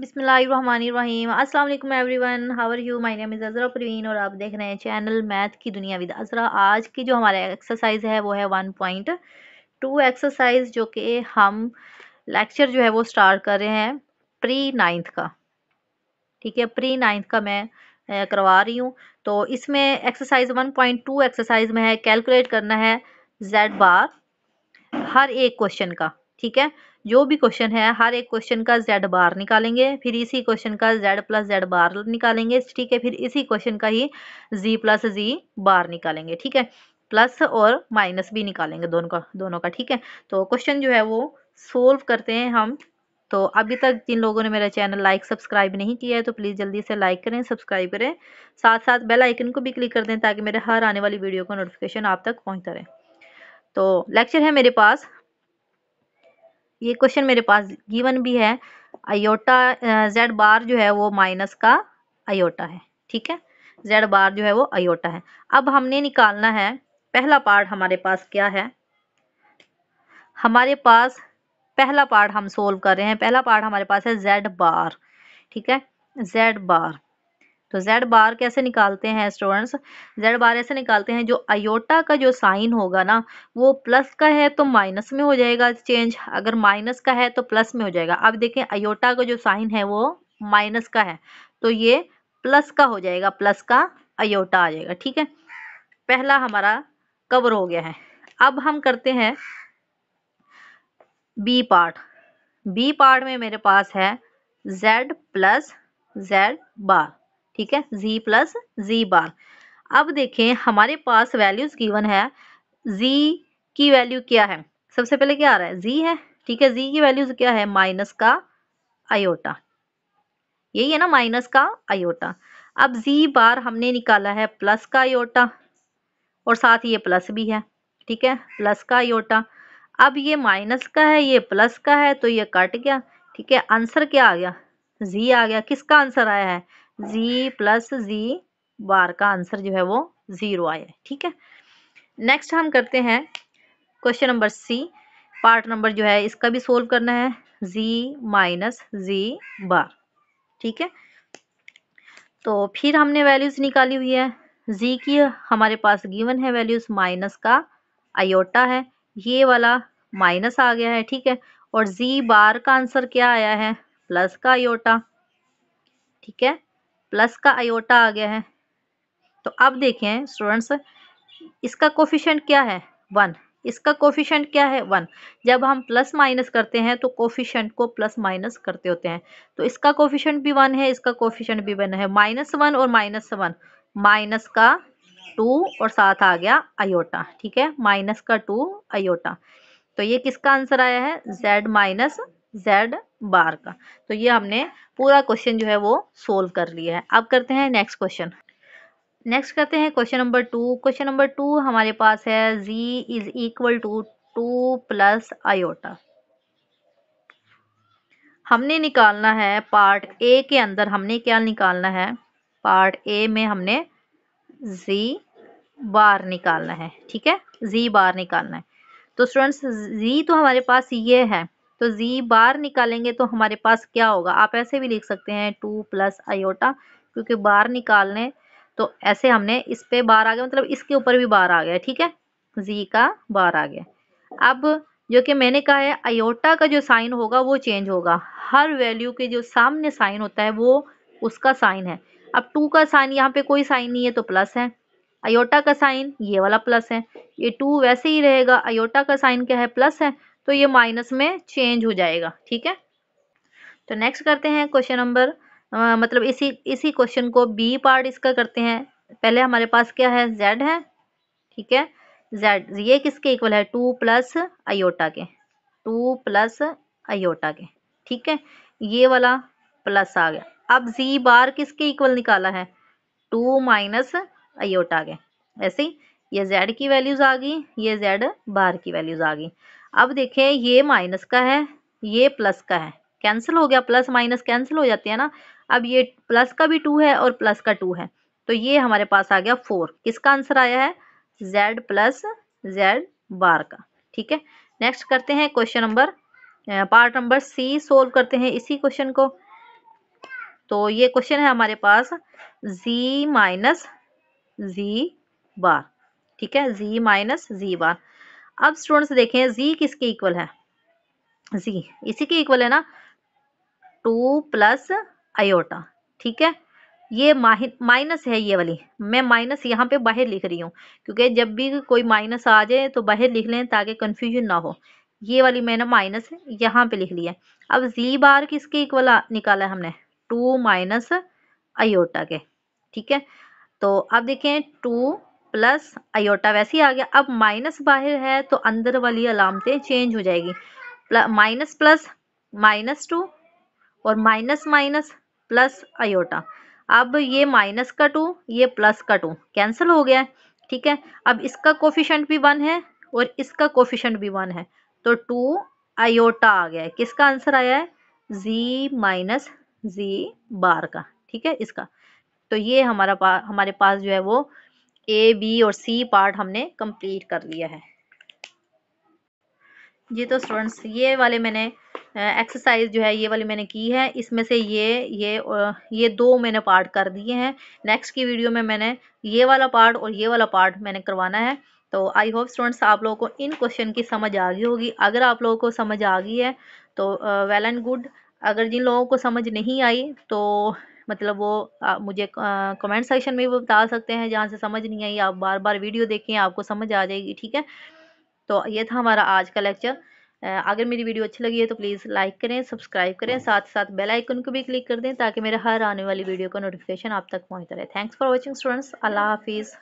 बिसमीम अल्लाम every one how are you my name is Azra Parveen और आप देख रहे हैं चैनल मैथ की दुनिया विद अजरा आज की जो हमारा एक्सरसाइज है वो है वन पॉइंट टू एक्सरसाइज जो कि हम लेक्चर जो है वो स्टार्ट कर रहे हैं प्री नाइन्थ का ठीक है प्री नाइन्थ का मैं करवा रही हूँ तो इसमें exercise one point two exercise में है कैलकुलेट करना है जेड बार हर एक क्वेश्चन का ठीक है जो भी क्वेश्चन है हर एक क्वेश्चन का जेड बार निकालेंगे फिर इसी क्वेश्चन का जेड प्लस जेड बार निकालेंगे ठीक है फिर इसी क्वेश्चन का ही जी प्लस जी बार निकालेंगे ठीक है प्लस और माइनस भी निकालेंगे दोनों का दोनों का ठीक है तो क्वेश्चन जो है वो सोल्व करते हैं हम तो अभी तक जिन लोगों ने मेरा चैनल लाइक सब्सक्राइब नहीं किया है तो प्लीज़ जल्दी से लाइक करें सब्सक्राइब करें साथ साथ बेल आइकन को भी क्लिक कर दें ताकि मेरे हर आने वाली वीडियो का नोटिफिकेशन आप तक पहुंचता रहे तो लेक्चर है मेरे पास ये क्वेश्चन मेरे पास गिवन भी है अयोटा जेड बार जो है वो माइनस का अयोटा है ठीक है जेड बार जो है वो अयोटा है अब हमने निकालना है पहला पार्ट हमारे पास क्या है हमारे पास पहला पार्ट हम सोल्व कर रहे हैं पहला पार्ट हमारे पास है जेड बार ठीक है जेड बार तो जेड बार कैसे निकालते हैं स्टूडेंट्स जेड बार ऐसे निकालते हैं जो अयोटा का जो साइन होगा ना वो प्लस का है तो माइनस में हो जाएगा चेंज अगर माइनस का है तो प्लस में हो जाएगा अब देखें अयोटा का जो साइन है वो माइनस का है तो ये प्लस का हो जाएगा प्लस का अयोटा आ जाएगा ठीक है पहला हमारा कवर हो गया है अब हम करते हैं बी पार्ट बी पार्ट में मेरे पास है जेड प्लस जेड बार ठीक है z प्लस जी बार अब देखें हमारे पास वैल्यूज गिवन है z की वैल्यू क्या है सबसे पहले क्या आ रहा है z है ठीक है z की वैल्यूज क्या है माइनस का आयोटा यही है ना माइनस का आयोटा अब जी बार हमने निकाला है प्लस का आयोटा और साथ ये प्लस भी है ठीक है प्लस का आयोटा अब ये माइनस का है ये प्लस का है तो ये कट गया ठीक है आंसर क्या आ गया जी आ गया किसका आंसर आया है जी प्लस जी बार का आंसर जो है वो ज़ीरो आया ठीक है नेक्स्ट हम करते हैं question number C part number जो है इसका भी सोल्व करना है जी माइनस जी बार ठीक है तो फिर हमने वैल्यूज़ निकाली हुई है जी की हमारे पास गिवन है वैल्यूज माइनस का आयोटा है ये वाला माइनस आ गया है ठीक है और जी बार का आंसर क्या आया है प्लस का आयोटा ठीक है प्लस का आयोटा आ गया है तो अब देखें स्टूडेंट्स इसका कोफिशेंट क्या है वन इसका कोफिशेंट क्या है वन जब हम प्लस माइनस करते हैं तो कोफिशेंट को प्लस माइनस करते होते हैं तो इसका कोफिशेंट भी वन है इसका कोफिशेंट भी वन है माइनस वन और माइनस वन माइनस का टू और साथ आ गया अयोटा ठीक है माइनस का टू अयोटा तो ये किसका आंसर आया है जेड माइनस जेड बार का तो ये हमने पूरा क्वेश्चन जो है वो सोल्व कर लिया है अब करते हैं नेक्स्ट क्वेश्चन नेक्स्ट करते हैं question number two question number two हमारे पास है g is equal to two plus iota हमने निकालना है पार्ट ए के अंदर हमने क्या निकालना है पार्ट ए में हमने जी बार निकालना है ठीक है जी बार निकालना है तो स्टूडेंट्स जी तो हमारे पास ये है तो जी बार निकालेंगे तो हमारे पास क्या होगा आप ऐसे भी लिख सकते हैं टू प्लस आयोटा क्योंकि बार निकालने तो ऐसे हमने इस पे बार आ गया मतलब इसके ऊपर भी बार आ गया ठीक है जी का बार आ गया अब जो कि मैंने कहा है आयोटा का जो साइन होगा वो चेंज होगा हर वैल्यू के जो सामने साइन होता है वो उसका साइन है अब टू का साइन यहाँ पे कोई साइन नहीं है तो प्लस है अयोटा का साइन ये वाला प्लस है ये टू वैसे ही रहेगा अयोटा का साइन क्या है प्लस है तो ये माइनस में चेंज हो जाएगा ठीक है तो नेक्स्ट करते हैं क्वेश्चन नंबर मतलब इसी इसी क्वेश्चन को बी पार्ट इसका करते हैं पहले हमारे पास क्या है जेड है ठीक है जेड ये किसके इक्वल है टू प्लस आयोटा के टू प्लस आयोटा के ठीक है ये वाला प्लस आ गया अब जी बार किसके इक्वल निकाला है टू माइनस आयोटा के ऐसे ही ये जेड की वैल्यूज आ गई ये जेड बार की वैल्यूज आ गई अब देखें ये माइनस का है ये प्लस का है कैंसिल हो गया प्लस माइनस कैंसिल हो जाती है ना अब ये प्लस का भी टू है और प्लस का टू है तो ये हमारे पास आ गया फोर किसका आंसर आया है जेड प्लस जेड बार का ठीक है नेक्स्ट करते हैं question number part number C solve करते हैं इसी क्वेश्चन को तो ये क्वेश्चन है हमारे पास जी माइनस जी बार ठीक है जी माइनस जी बार अब स्टूडेंट्स देखें जी किसके इक्वल है जी इसी के इक्वल है ना टू प्लस आयोटा ठीक है ये माइनस है ये वाली मैं माइनस यहाँ पे बाहर लिख रही हूँ क्योंकि जब भी कोई माइनस आ जाए तो बाहर लिख लें ताकि कन्फ्यूजन ना हो ये वाली मैंने माइनस यहाँ पे लिख ली है अब जी बार किसके इक्वल निकाला है हमने टू माइनस आयोटा के ठीक है तो अब देखें टू प्लस आयोटा वैसे ही आ गया अब माइनस बाहर है तो अंदर वाली अलामतें चेंज हो जाएगी माइनस प्लस माइनस टू और माइनस माइनस प्लस आयोटा अब ये माइनस का टू ये प्लस का टू कैंसिल हो गया ठीक है अब इसका कोफिशेंट भी वन है और इसका कोफिशेंट भी वन है तो टू आयोटा आ गया है किसका आंसर आया है जी माइनस जी बार का ठीक है इसका तो ये हमारा पा, हमारे पास जो है वो ए बी और सी पार्ट हमने कंप्लीट कर लिया है जी तो स्टूडेंट्स ये वाले मैंने एक्सरसाइज जो है ये वाली मैंने की है इसमें से ये ये ये दो मैंने पार्ट कर दिए हैं नेक्स्ट की वीडियो में मैंने ये वाला पार्ट और ये वाला पार्ट मैंने करवाना है तो आई होप स्टूडेंट्स आप लोगों को इन क्वेश्चन की समझ आ गई होगी अगर आप लोगों को समझ आ गई है तो वेल एंड गुड अगर जिन लोगों को समझ नहीं आई तो मतलब वो आ, मुझे कमेंट सेक्शन में भी बता सकते हैं जहाँ से समझ नहीं आई आप बार बार वीडियो देखें आपको समझ आ जाएगी ठीक है तो ये था हमारा आज का लेक्चर अगर मेरी वीडियो अच्छी लगी है तो प्लीज़ लाइक करें सब्सक्राइब करें साथ साथ बेल आइकन को भी क्लिक कर दें ताकि मेरे हर आने वाली वीडियो का नोटिफिकेशन आप तक पहुंचता रहे थैंक्स फॉर वॉचिंग स्टूडेंट्स अल्लाह हाफिज़